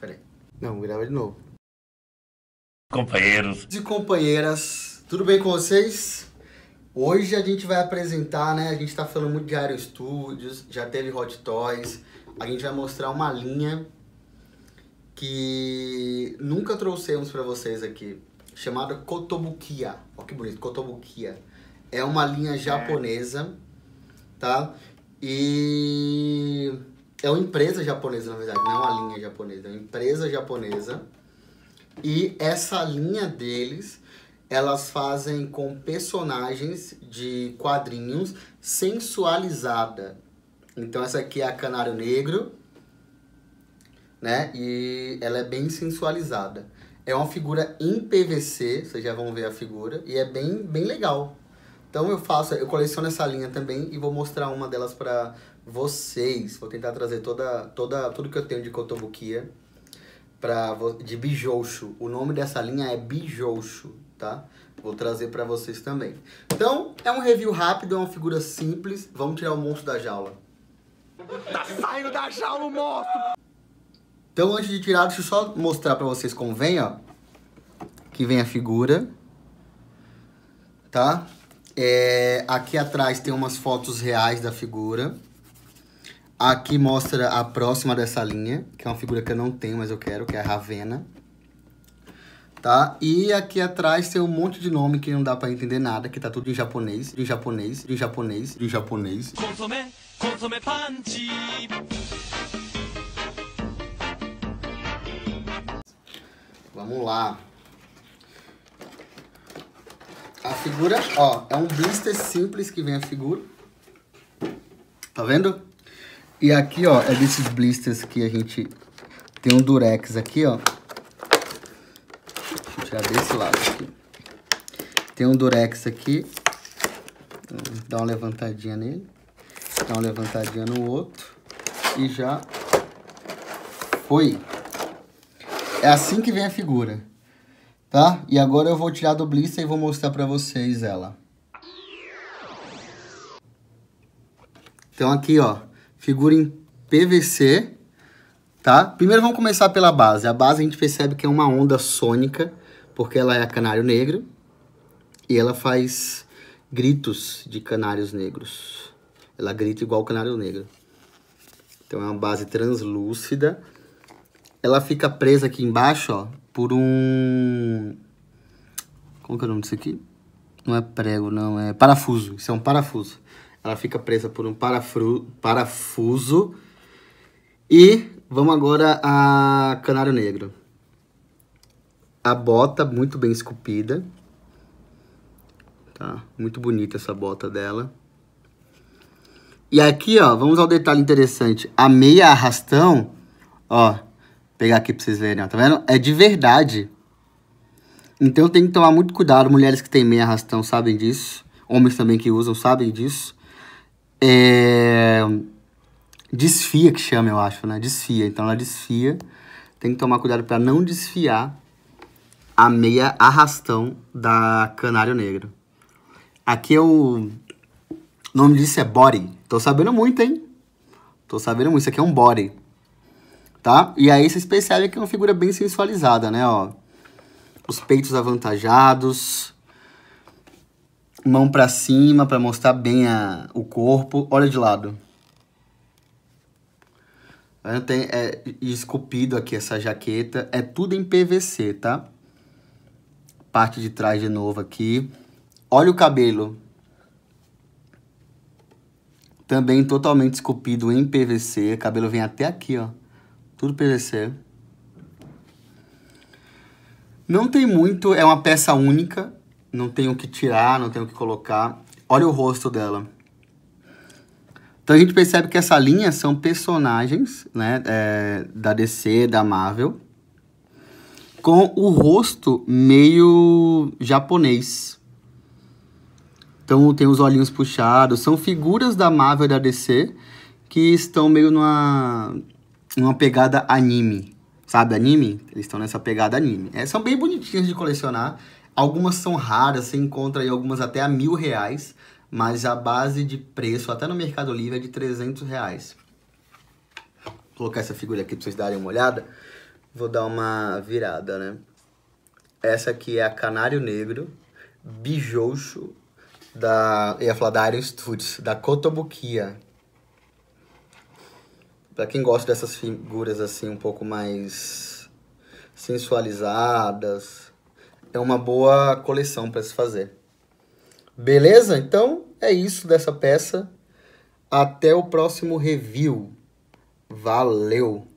Peraí. Não, grava de novo. Companheiros. E companheiras, tudo bem com vocês? Hoje a gente vai apresentar, né? A gente tá falando muito de Aero Studios, já teve Hot Toys. A gente vai mostrar uma linha que nunca trouxemos para vocês aqui, chamada Kotobukiya. Olha que bonito, Kotobukiya. É uma linha é. japonesa, tá? E é uma empresa japonesa, na verdade, não é uma linha japonesa, é uma empresa japonesa. E essa linha deles, elas fazem com personagens de quadrinhos sensualizada. Então essa aqui é a Canário Negro, né? E ela é bem sensualizada. É uma figura em PVC, vocês já vão ver a figura, e é bem, bem legal. Então eu faço, eu coleciono essa linha também e vou mostrar uma delas para vocês. Vou tentar trazer toda, toda, tudo que eu tenho de Cotobuquia para de Bijouxo. O nome dessa linha é Bijouxo, tá? Vou trazer para vocês também. Então, é um review rápido, é uma figura simples. Vamos tirar o monstro da jaula. Tá saindo da jaula o monstro! Então, antes de tirar, deixa eu só mostrar para vocês como vem, ó. Que vem a figura. Tá? É, aqui atrás tem umas fotos reais da figura. Aqui mostra a próxima dessa linha, que é uma figura que eu não tenho, mas eu quero, que é a Ravena. Tá? E aqui atrás tem um monte de nome que não dá para entender nada, que tá tudo em japonês, de japonês, de japonês, de japonês. Consome, consome panchi. Vamos lá. A figura, ó, é um blister simples que vem a figura. Tá vendo? E aqui, ó, é desses blisters que a gente... Tem um durex aqui, ó. Deixa eu tirar desse lado aqui. Tem um durex aqui. Hum, dá uma levantadinha nele. Dá uma levantadinha no outro. E já foi. É assim que vem a figura. Tá? E agora eu vou tirar do blister e vou mostrar pra vocês ela. Então aqui, ó figura em PVC, tá? Primeiro vamos começar pela base. A base a gente percebe que é uma onda sônica, porque ela é canário negro e ela faz gritos de canários negros. Ela grita igual o canário negro. Então é uma base translúcida. Ela fica presa aqui embaixo, ó, por um... Como que é o nome disso aqui? Não é prego, não, é parafuso. Isso é um parafuso. Ela fica presa por um parafru, parafuso. E vamos agora a Canário Negro. A bota muito bem esculpida. Tá? Muito bonita essa bota dela. E aqui, ó, vamos ao detalhe interessante. A meia arrastão, ó, vou pegar aqui pra vocês verem, ó, tá vendo? É de verdade. Então tem que tomar muito cuidado. Mulheres que têm meia arrastão sabem disso. Homens também que usam sabem disso. É... Desfia que chama, eu acho, né? Desfia. Então ela desfia. Tem que tomar cuidado para não desfiar a meia arrastão da canário negro. Aqui é o... o nome disso é body. Tô sabendo muito, hein? Tô sabendo muito. Isso aqui é um body. Tá? E aí vocês percebem que é uma figura bem sensualizada, né? Ó, os peitos avantajados, mão para cima para mostrar bem a, o corpo. Olha de lado. Tem é, esculpido aqui essa jaqueta. É tudo em PVC, tá? Parte de trás de novo aqui. Olha o cabelo. Também totalmente esculpido em PVC. O cabelo vem até aqui, ó. Tudo PVC. Não tem muito, é uma peça única, não tenho o que tirar, não tenho o que colocar. Olha o rosto dela. Então a gente percebe que essa linha são personagens né, é, da DC, da Marvel, com o rosto meio japonês. Então tem os olhinhos puxados, são figuras da Marvel e da DC que estão meio numa, numa pegada anime. Sabe anime? Eles estão nessa pegada anime. É, são bem bonitinhos de colecionar. Algumas são raras, você encontra aí algumas até a mil reais, mas a base de preço, até no Mercado Livre, é de 300 reais. Vou colocar essa figura aqui para vocês darem uma olhada. Vou dar uma virada, né? Essa aqui é a Canário Negro, Bijouxo, da, eu ia falar da Iron Studios, da Cotobuquia. Para quem gosta dessas figuras assim um pouco mais sensualizadas, é uma boa coleção para se fazer. Beleza? Então é isso dessa peça. Até o próximo review. Valeu!